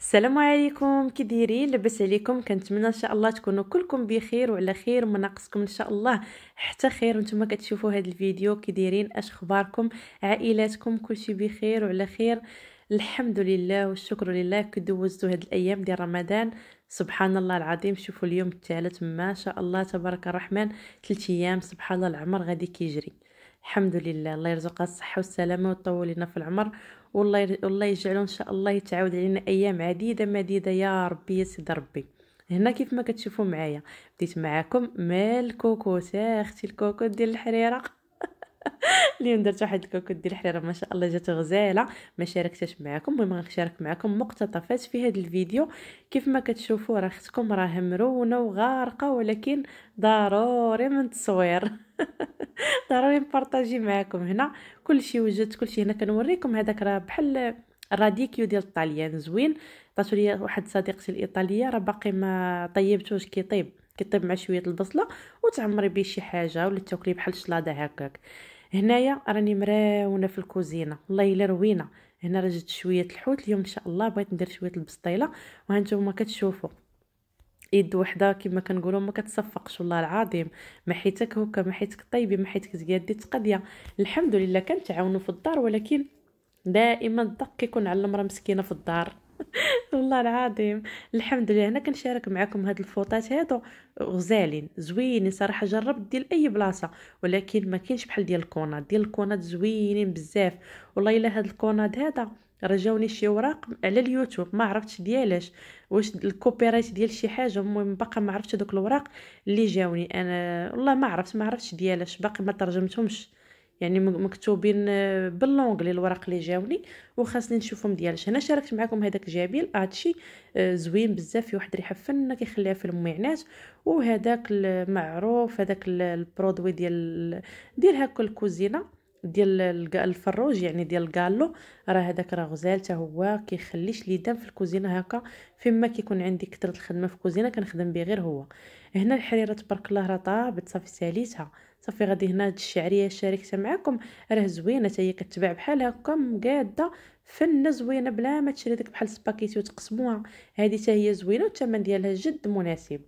السلام عليكم كي دايرين لاباس عليكم كنتمنى ان شاء الله تكونوا كلكم بخير وعلى خير وما ناقصكم ان شاء الله حتى خير وانتم كتشوفوا هذا الفيديو كي دايرين اش اخباركم عائلاتكم كلشي بخير وعلى خير الحمد لله والشكر لله دوزتوا هاد الايام ديال رمضان سبحان الله العظيم شوفوا اليوم الثالث ما شاء الله تبارك الرحمن ثلاث ايام سبحان الله العمر غادي كيجري الحمد لله الله يرزقها الصحه والسلامه ويطول لنا في العمر والله والله يجعله ان شاء الله يتعاود علينا ايام عديده مديده يا ربي يا سيدي ربي هنا كيف ما كتشوفوا معايا بديت معاكم مال الكوكوت اختي الكوكو ديال الحريره اليوم درت واحد الكوكو ديال الحريره ما شاء الله جات غزاله ما شاركتهاش معكم المهم غنشارك معكم مقتطفات في هذا الفيديو كيف ما كتشوفوا راه اختكم راه مرونه وغارقه ولكن ضروري من التصوير ضروري نبارطاجي معاكم هنا كلشي وجدت كلشي هنا كنوريكم هذاك راه بحال الراديكيو ديال الطاليان زوين عطاتو ليا واحد صديقتي الايطاليه راه باقي ما طيبتوش كيطيب كيطيب مع شويه البصله وتعمري بيه شي حاجه ولا تاكلي بحال الشلاضه هكاك هنايا راني مراونه في الكوزينه والله الا روينه هنا راه شويه الحوت اليوم ان شاء الله بغيت ندير شويه البسطيله وهانتوما كتشوفوا يد وحده كما كنقولوا ما كتصفقش والله العظيم ما حيتك هكا ما حيتك طيبي ما حيتك تقادي تقضيه الحمد لله كنتعاونوا في الدار ولكن دائما الضق كيكون على المراه مسكينه في الدار والله العظيم الحمد لله انا كنشارك معكم هاد الفوطات هادو غزالين زوينين صراحه جربت ديال اي بلاصه ولكن ما كاينش بحال ديال الكونات ديال الكونات زوينين بزاف والله الا هاد الكونات هذا رجاوني شي اوراق على اليوتيوب ما عرفتش ديالاش واش الكوبيرايت ديال شي حاجه المهم باقا ما عرفتش دوك الاوراق اللي جاوني انا والله ما عرفت ما عرفتش ديالاش باقي ما ترجمتهمش يعني مكتوبين آه، باللونغلي الوراق اللي جاوني وخاصني نشوفهم ديالاش هنا شاركت معكم هذاك جابيل هادشي آه، زوين بزاف فيه واحد ريحه فنه كيخليها في المعينات وهذاك المعروف هذاك البرودوي ديال ديال هكا الكوزينه ديال الفروج يعني ديال الكالو راه هذاك راه غزال حتى هو كيخليش لي دام في الكوزينه هكا فين ما كيكون عندي كثره الخدمه في الكوزينه كنخدم به غير هو هنا الحريره تبارك الله راه طابت صافي ساليتها صافي غادي هنا هاد الشعريه شاركتها معكم راه زوينه حتى هي كتباع بحال هكا مقاده فنه زوينه بلا ما تشري داك بحال سباكيتي وتقسموها هذه حتى هي زوينه والثمن ديالها جد مناسب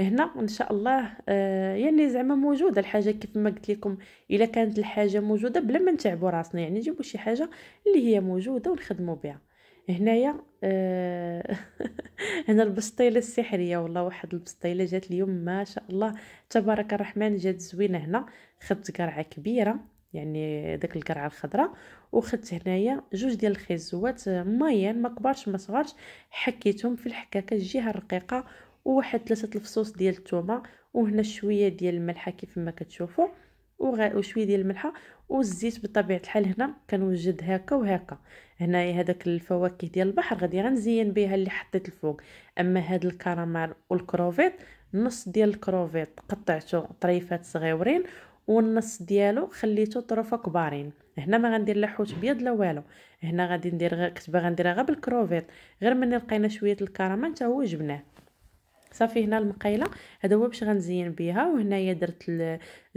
هنا ان شاء الله آه، يعني زعما موجوده الحاجه كيف ما قلت لكم الا كانت الحاجه موجوده بلا ما نتعبوا راسنا يعني نجيبوا شي حاجه اللي هي موجوده ونخدموا بها هنايا آه هنا البسطيله السحريه والله واحد البسطيله جات اليوم ما شاء الله تبارك الرحمن جات زوينه هنا خدت قرعه كبيره يعني داك القرعه الخضراء وخدت هنايا جوج ديال الخيزوات مايان ما كبارش ما صغارش حكيتهم في الحكاكه الجهه الرقيقه وواحد ثلاثه الفصوص ديال الثومه وهنا شويه ديال الملحه كيف ما كتشوفوا وشويه ديال الملحه والزيت بطبيعه الحال هنا كنوجد هكا وهكا هنايا هذاك الفواكه ديال البحر غادي غنزين بها اللي حطيت الفوق اما هاد الكراميل والكروفيت نص ديال الكروفيت قطعته طريفات صغيورين والنص ديالو خليته طرفه كبارين هنا ما غندير لا حوت بيض لا والو هنا غادي ندير غير كتبه غنديرها غير بالكروفيت غير ملي لقينا شويه الكراميل حتى هو جبناه صافي هنا المقيله هذا هو باش غنزين بها وهنايا درت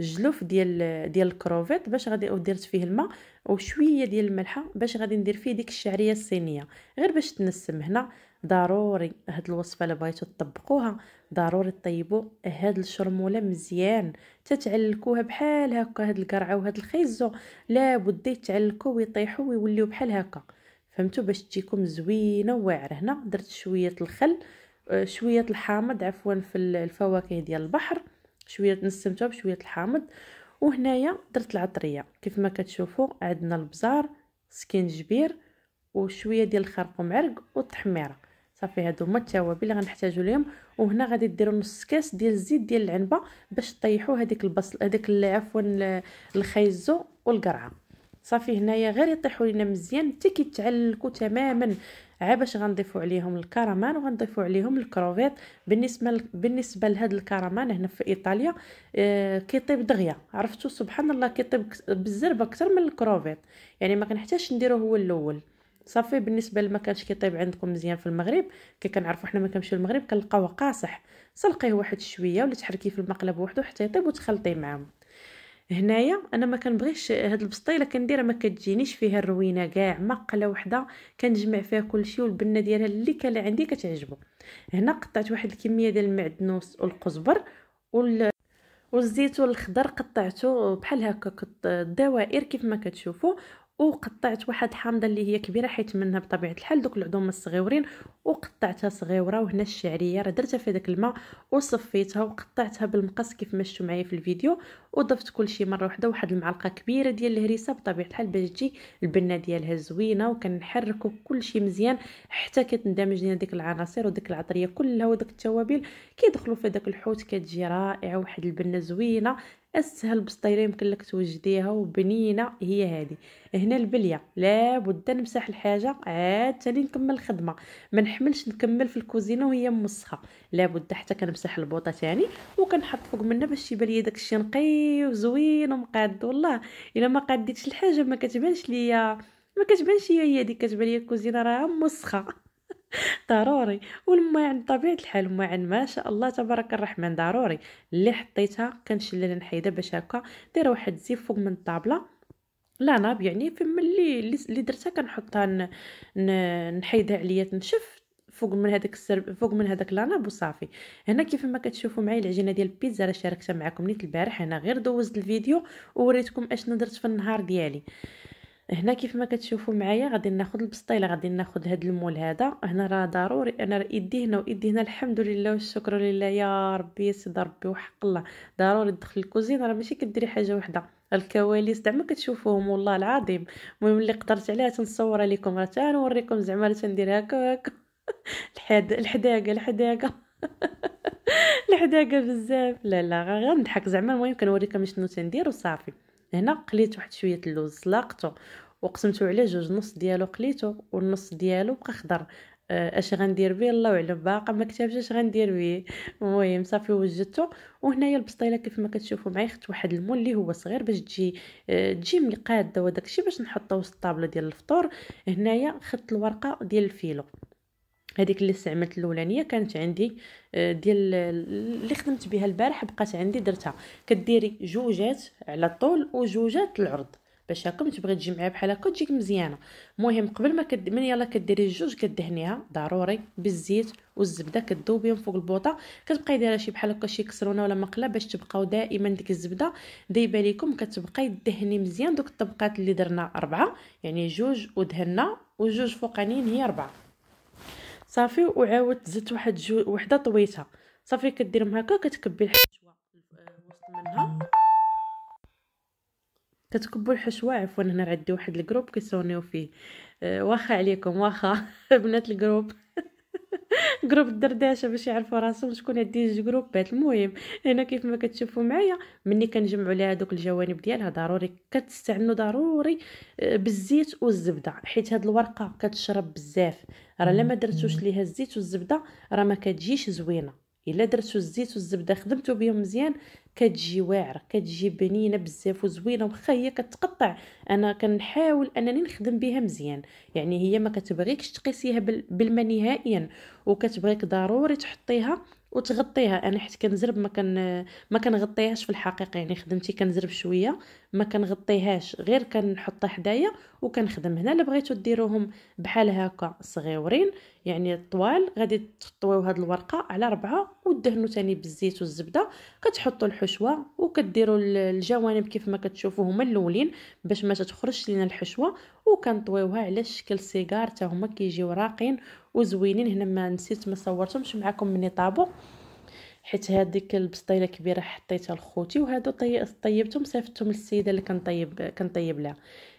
الجلوف ديال ديال الكروفيت باش غادي ودرت فيه الماء وشويه ديال الملحه باش غادي ندير فيه ديك الشعريه الصينيه غير باش تنسم هنا ضروري هاد الوصفه الا بغيتو تطبقوها ضروري طيبوا هاد الشرموله مزيان تتعلكوها بحال هكا هاد القرعه وهاد الخيزو لابد يتعلكوا ويطيحوا ويوليو بحال هكا فهمتوا باش تجيكم زوينه واعره هنا درت شويه الخل آه، شويه الحامض عفوا في الفواكه ديال البحر شويه نستمتع بشويه الحامض وهنايا درت العطريه كيف ما كتشوفوا عندنا البزار سكينجبير وشويه ديال الخرقوم عرق والتحميره صافي هادو هما التوابل اللي غنحتاجو ليهم وهنا غادي ديروا نص كاس ديال الزيت ديال العنبه باش طيحوا هذيك البصل هذاك عفوا الخيزو والقرعه صافي هنايا غير يطيحوا لينا مزيان حتى كيتعلكوا تماما عا باش غنضيفوا عليهم الكرمان وغنضيفوا عليهم الكروفيط بالنسبه ل... بالنسبه لهاد الكرمان هنا في ايطاليا آه كيطيب دغيا عرفتوا سبحان الله كيطيب بالزربه اكثر من الكروفيط يعني ما كنحتاجش نديروه هو الاول صافي بالنسبه لما كانش كيطيب عندكم مزيان في المغرب كي كنعرفوا حنا ما كنمشيو المغرب كنلقاوه قاصح سلقيه واحد شويه ولا تحركيه في المقلب وحده حتى يطيب وتخلطيه معاهم هنايا انا ما كنبغيش هاد البسطيله كنديرها ما كتجينيش فيها الروينه كاع مقله وحده كنجمع فيها كلشي والبنه ديالها اللي كان عندي كتعجبو هنا قطعت واحد الكميه ديال المعدنوس والقزبر وال والزيتون الخضر قطعته بحال هكا الدوائر كيف ما كتشوفوا وقطعت واحد حامضه اللي هي كبيره حيت منها بطبيعه الحال دوك العظوم الصغيورين وقطعتها صغيوره وهنا الشعريه راه درتها في داك الماء وصفيتها وقطعتها بالمقص كيف ما شفتوا معايا في الفيديو وضفت كلشي مره واحده واحد المعلقه كبيره ديال الهريسه بطبيعه الحال باش تجي البنه ديالها زوينه وكنحركوا كلشي مزيان حتى كتندمج لنا ديك العناصر وديك العطريه كلها وديك التوابل كيدخلوا في داك الحوت كتجي رائعه واحد البنه زوينه اسهل بسطيله يمكن لك توجديها وبنينه هي هذه هنا البليه لابد نمسح الحاجه عاد تاني نكمل الخدمه ما نحملش نكمل في الكوزينه وهي موسخه لابد حتى كنمسح البوطه تاني وكنحط فوق منها باش يبان لي داكشي نقي وزوين ومقاد والله الا ما قاديتش الحاجه ما كتبانش ليا ما كتبانش هي هي ديك كتبان ليا الكوزينه راه موسخه ضروري والماء بطبيعه الحال الماء ما شاء الله تبارك الرحمن ضروري اللي حطيتها كنشلل نحيدها باش هكا دايره واحد الزيف فوق من الطابله لا ناب يعني فما ملي اللي درتها كنحطها نحيدها عليا تنشف فوق من هذاك السرب فوق من هذاك لاناب وصافي هنا كيف ما كتشوفوا معايا العجينه ديال البيتزا راه شاركتها معكم نيت البارح انا غير دوزت الفيديو ووريتكم اشنو درت في النهار ديالي هنا كيف ما كتشوفوا معايا غادي ناخذ البسطيله غادي ناخذ هذا المول هذا هنا راه ضروري انا يدي هنا ويدي هنا الحمد لله والشكر لله يا ربي سيدي ربي وحق الله ضروري تدخل الكوزين راه ماشي كديري حاجه وحده الكواليس زعما كتشوفوهم والله العظيم المهم اللي قدرت عليها تنصورها لكم راه تنوريكم زعما تندير هكا هكا الحد الحداقه الحداقه الحداقه بزاف لا لا غنضحك زعما المهم كنوريكم شنو تندير وصافي هنا قليت واحد شويه اللوز سلقته وقسمته على جوج نص ديالو قليته والنص ديالو بقى خضر آه، اش غندير به الله اعلم باقا ما كتبش اش غندير به المهم صافي وجدته وهنايا البسطيله كيف ما كتشوفوا معايا خدت واحد المول اللي هو صغير باش تجي آه، تجي مقاده وداكشي باش نحطه وسط الطابله ديال الفطور هنايا خدت الورقه ديال الفيلو هذيك اللي استعملت الاولانيه كانت عندي آه، ديال اللي خدمت بها البارح بقات عندي درتها كديري جوجات على الطول وجوجات العرض باش هكا تبغي تجي معايا بحال هكا تجيك مزيانه المهم قبل ما كد... من يلا كديري الجوج كدهنيها ضروري بالزيت والزبده كذوبيهم فوق البوطه كتبقاي دايره شي بحال هكا شي كسرونه ولا مقله باش تبقاو دائما ديك الزبده دايبه ليكم كتبقاي دهني مزيان دوك الطبقات اللي درنا اربعه يعني جوج ودهنا وجوج فوقانيين هي اربعه صافي وعاود زدت واحد جو وحده طويتها صافي كديرهم هكا كتكبي الحشوه الوسط منها كتكبوا الحشوه عفوا هنا عندي واحد الجروب كيصونيو فيه أه واخا عليكم واخا بنات الجروب جروب الدردشه باش يعرفوا راسهم شكون هاد ديج جروبات المهم هنا كيف ما كتشوفوا معايا ملي كنجمعوا لها دوك الجوانب ديالها ضروري كتستعملوا ضروري آه، بالزيت والزبده حيت هاد الورقه كتشرب بزاف راه الا ما درتوش ليها الزيت والزبده راه ما كتجيش زوينه الا درتو الزيت والزبده خدمتو بهم مزيان كتجي واعره كتجي بنينه بزاف وزوينه واخا هي كتقطع انا كنحاول انني نخدم بها مزيان يعني هي ما كتبغيكش تقيسيها بالماء نهائيا وكتبغيك ضروري تحطيها وتغطيها انا حيت كنزرب ما كان ما كنغطيهاش في الحقيقه يعني خدمتي كنزرب شويه ما كنغطيهاش غير كنحطها حدايا وكنخدم هنا الا بغيتو ديروهم بحال هكا صغيورين يعني الطوال غادي تطويو هاد الورقه على ربعه ودهنوا تاني بالزيت والزبده كتحطوا الحشوه وكديروا الجوانب كيف ما كتشوفوا هما الاولين باش ما تخرجش لينا الحشوه وكنطويوها على شكل سيجار حتى هما كيجيو راقين وزوينين هنا ما نسيت ما صورتهمش معكم مني طابو حيت هذيك البسطيله كبيره حطيتها لخوتي وهادو طي... طيبتهم صيفطتهم للسيده اللي كنطيب كنطيب لها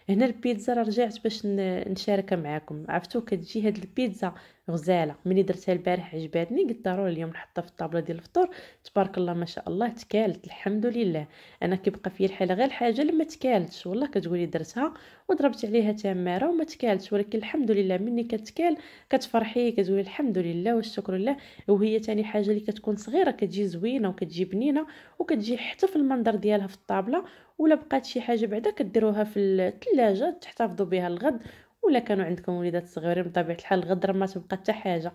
هنا البيتزا رجعت باش نشاركها معكم عرفتو كتجي هاد البيتزا غزاله ملي درتها البارح عجباتني قلت ضروري اليوم نحطها في الطابله ديال الفطور تبارك الله ما شاء الله تكالت الحمد لله انا كيبقى في الحاله غير حاجه لما تكالتش والله كتقولي درتها وضربت عليها تماره وما تكالتش ولكن الحمد لله مني كتكال كتفرحي كتقولي الحمد لله والشكر لله وهي تاني حاجه اللي كتكون صغيره كتجي زوينه وكتجي بنينه وكتجي حتى في المنظر ديالها في الطابله ولا بقات شي حاجه بعدا كديروها في الثلاجه تحتفظوا بها الغد ولا كانوا عندكم وليدات صغيرين بطبيعه الحال الغدره ما تبقى حتى حاجه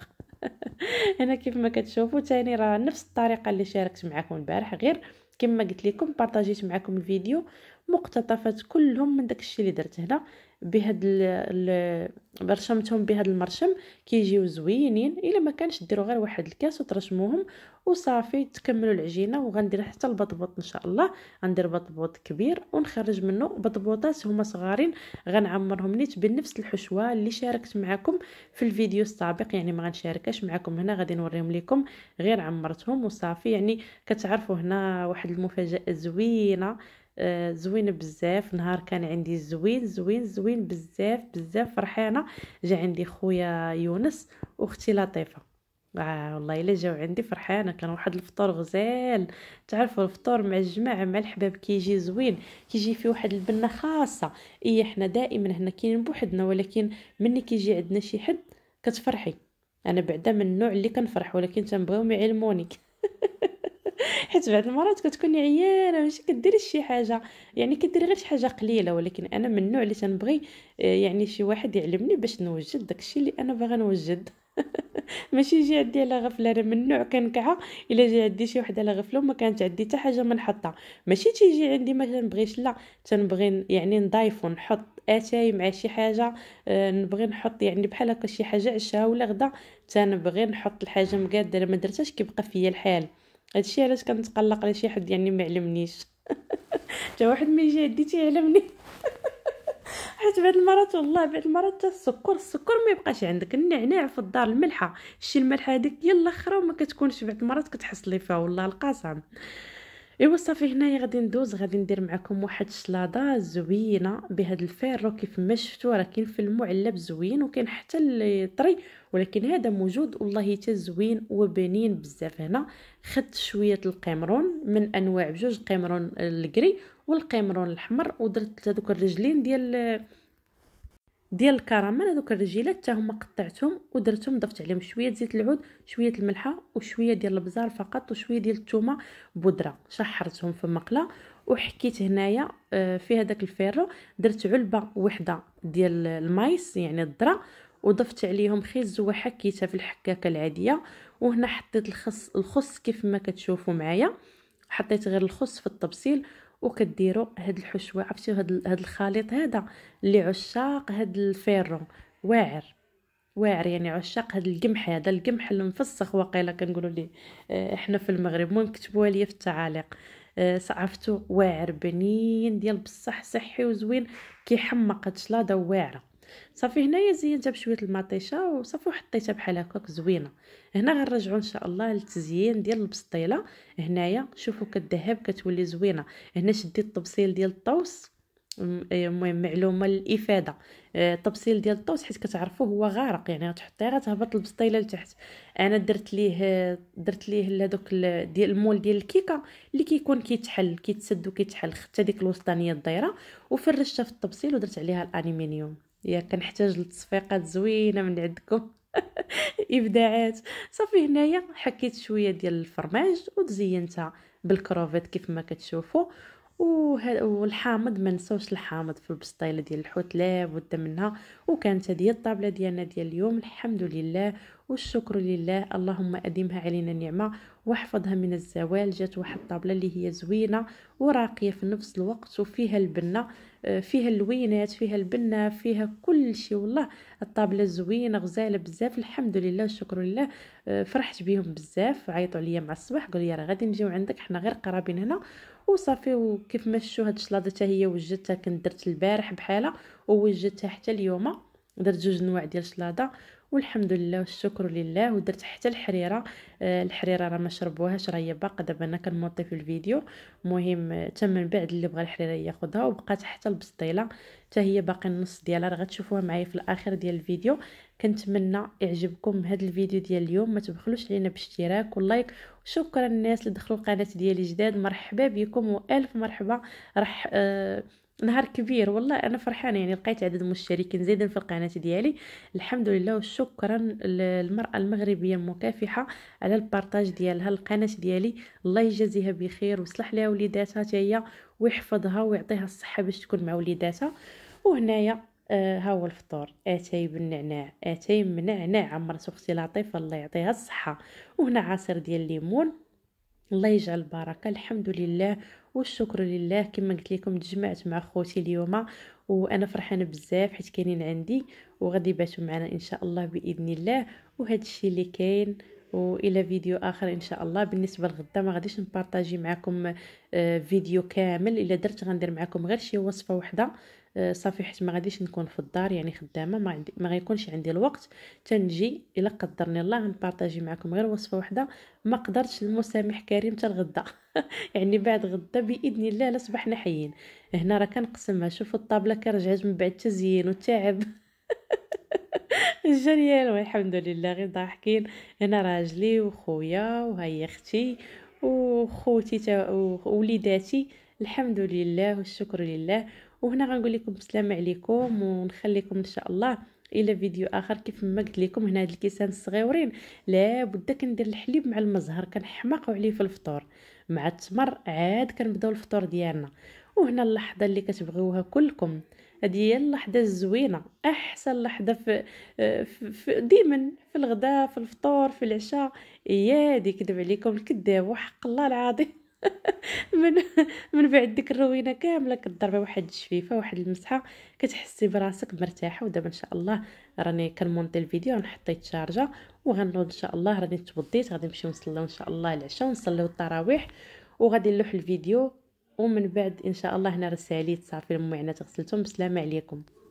هنا كيف ما كتشوفوا تاني راه نفس الطريقه اللي شاركت معكم البارح غير كما قلت لكم بارطاجيت معكم الفيديو مقتطفات كلهم من داك الشيء اللي درت هنا بهاد ال... برشمتهم بهاد المرشم كيجيو زوينين الا ما كانش ديروا غير واحد الكاس وترشموهم وصافي تكملوا العجينه وغندير حتى البطبوط ان شاء الله غندير بطبوط كبير ونخرج منه بطبوطات هما صغارين غنعمرهم نيت بنفس الحشوه اللي شاركت معكم في الفيديو السابق يعني ما غنشاركاش معكم هنا غادي نوريهم لكم غير عمرتهم وصافي يعني كتعرفوا هنا واحد المفاجاه زوينه آه، زوين بزاف نهار كان عندي زوين زوين زوين بزاف بزاف فرحانه جا عندي خويا يونس واختي لطيفه آه والله الا جاو عندي فرحانه كان واحد الفطور غزال تعرفوا الفطور مع الجماعه مع الحباب كيجي زوين كيجي فيه واحد البنه خاصه اي حنا دائما هنا كاينين بوحدنا ولكن ملي كيجي عندنا شي حد كتفرحي انا بعدا من النوع اللي كنفرح ولكن تنبغيو يعلموني حيت بعض المرات كتكوني عيانه ماشي كديري شي حاجه يعني كديري غير شي حاجه قليله ولكن انا من النوع اللي تنبغي آه، يعني شي واحد يعلمني باش نوجد داكشي اللي انا باغا نوجد ماشي يجي عندي على غفله انا من النوع كنكعه الا جا عندي شي وحده على غفله وما كانت عندي حتى حاجه ما نحطها ماشي تيجي عندي ما تنبغيش لا تنبغي يعني نضيف ونحط اتاي مع شي حاجه أه نبغي نحط يعني بحال هكا شي حاجه عشاء ولا غدا تنبغي نحط الحاجه مقاده ما درتهاش كيبقى فيا الحال هادشي علاش كنتقلق على شي حد يعني ما علمنيش حتى واحد ما يجي عندي تيعلمني حيت بعد المرات والله بعد المرات حتى السكر السكر ما يبقاش عندك النعناع في الدار الملحه شي الملحه هذيك هي الاخره وما كتكونش بعد المرات كتحصلي فيها والله القسم ايوا صافي هنايا غادي ندوز غادي ندير معكم واحد الشلاضه زوينه بهاد الفيرو كيف ما شفتوا راه كاين في المعلب زوين وكاين حتى الطري ولكن هذا موجود والله حتى زوين وبنين بزاف هنا خدت شويه القمرون من انواع بجوج قمرون الكري والقمرون الاحمر ودرت هذوك الرجلين ديال ديال الكراميل هذوك الرجيلات حتى هما قطعتهم ودرتهم ضفت عليهم شويه زيت العود شويه الملحه وشويه ديال البزار فقط وشويه ديال الثومه بودره شحرتهم في مقله وحكيت هنايا آه، في هذاك الفيرو درت علبه وحده ديال المايس يعني الذره وضفت عليهم خيز وحكيتها في الحكاكه العاديه وهنا حطيت الخس الخس كيف ما كتشوفوا معايا حطيت غير الخس في الطبسيل وكديروا هاد الحشوه عرفتوا هاد هاد الخليط هذا اللي عشاق هاد الفيرو واعر واعر يعني عشاق هاد القمح هذا القمح المفسخ واقيلا كنقولوا ليه آه، احنا في المغرب المهم كتبوها ليا في التعاليق أه عرفتو واعر بنين ديال بصح صحي وزوين كيحمق هاد الشلاضه واعره صافي هنايا زينتها بشويه المطيشه وصافي وحطيتها بحال هكاك زوينه هنا غنرجعوا ان شاء الله للتزيين ديال البسطيله هنايا شوفوا كالذهب كتولي زوينه هنا شديت الطبسيل ديال الطوس إيه، المهم معلومه للافاده آه، الطبسيل ديال الطوس حيت كتعرفوا هو غارق يعني غتحطيه غتهبط البسطيله لتحت انا درت ليه درت ليه هذوك ديال المول ديال الكيكه اللي كيكون كيتحل كيتسد وكيتحل حتى ديك الوسطانيه الدايره وفرشتها في الطبسيل ودرت عليها الانيمينيوم يا كنحتاج لتصفيقات زوينه من عندكم ابداعات صافي هنايا حكيت شويه ديال الفرماج وتزينتها بالكروفيت كيف ما كتشوفوا والحامض ما نساوش الحامض في البسطيله ديال الحوت لا بد منها وكانت هذه الطابله ديالنا ديال اليوم الحمد لله والشكر لله اللهم أديمها علينا نعمة واحفظها من الزوال جات واحد الطابلة اللي هي زوينة وراقية في نفس الوقت وفيها البنة آه، فيها اللوينات فيها البنة فيها كل شيء والله الطابلة زوينة غزالة بزاف الحمد لله الشكر لله آه، فرحت بيهم بزاف عيطوا عليا مع الصباح قالوا لي راه غادي نجيو عندك حنا غير قرابين هنا وصافي وكيف ما شفتوا هاد الشلاضه حتى هي وجدتها كنت درت البارح بحالها ووجدتها حتى اليوم درت جوج انواع ديال الشلاضه والحمد لله والشكر لله ودرت حتى الحريره آه، الحريره راه ما شربوهاش راه هي باقا دابا انا كنمطي في الفيديو مهم تم من بعد اللي بغى الحريره ياخذها وبقات حتى البسطيله حتى هي باقي النص ديالها راه غتشوفوها معايا في الاخر ديال الفيديو كنتمنى يعجبكم هذا الفيديو ديال اليوم ما تبخلوش علينا باشتراك واللايك شكرا الناس اللي دخلوا القناه ديالي جداد مرحبا بكم والف مرحبا راح أه نهار كبير والله انا فرحانه يعني لقيت عدد مشتركين زايدين في القناه ديالي الحمد لله وشكرا للمراه المغربيه المكافحه على البارطاج ديالها القناه ديالي الله يجازيها بخير ويصلح لها وليداتها هي ويحفظها ويعطيها الصحه باش تكون مع وليداتها وهنايا آه ها هو الفطور اتاي بالنعناع اتاي من نعناع عمرت اختي لطيفه الله يعطيها الصحه وهنا عصير ديال الليمون الله يجعل البركه الحمد لله والشكر لله كما قلت لكم تجمعت مع خوتي اليوم وانا فرحانه بزاف حيت كاينين عندي وغادي يباتوا معنا ان شاء الله باذن الله وهذا الشيء اللي كاين والى فيديو اخر ان شاء الله بالنسبه لغدا ما غاديش نبارطاجي معكم آه، فيديو كامل الا درت غندير معكم غير شي وصفه وحده آه، صافي حيت ما غاديش نكون في الدار يعني خدامه ما, عندي ما غيكونش عندي الوقت تنجي الا قدرني الله غنبارطاجي معكم غير وصفه واحده ما قدرتش المسامح كريم حتى الغدا يعني بعد غدا باذن الله لا صبحنا حيين هنا راه كنقسمها شوفوا الطابله كرجعت من بعد التزيين والتعب جريال والحمد لله غير ضاحكين هنا راجلي وخويا وهي اختي وخوتي وليداتي الحمد لله والشكر لله وهنا غنقول لكم السلام عليكم ونخليكم ان شاء الله الى فيديو اخر كيف ما قلت لكم هنا هاد الكيسان الصغيورين لابد كندير الحليب مع المزهر كنحماقوا عليه في الفطور مع التمر عاد كنبداو الفطور ديالنا وهنا اللحظه اللي كتبغيوها كلكم هذه هي اللحظه الزوينه احسن لحظه في, في ديما في الغداء في الفطور في العشاء هي هذه كذب عليكم الكذاب وحق الله العظيم من من بعد ديك الروينه كامله كضربي واحد الشفيفه واحد المسحه كتحسي براسك مرتاحه ودابا ان شاء الله راني كنمونطي الفيديو ونحط حطيت وغنوض ان شاء الله راني تبضيت غادي نمشي نصليو ان شاء الله العشاء ونصليو التراويح وغادي نلوح الفيديو ومن بعد ان شاء الله هنا رساليت صافي المعنا تغسلتهم بسلامه عليكم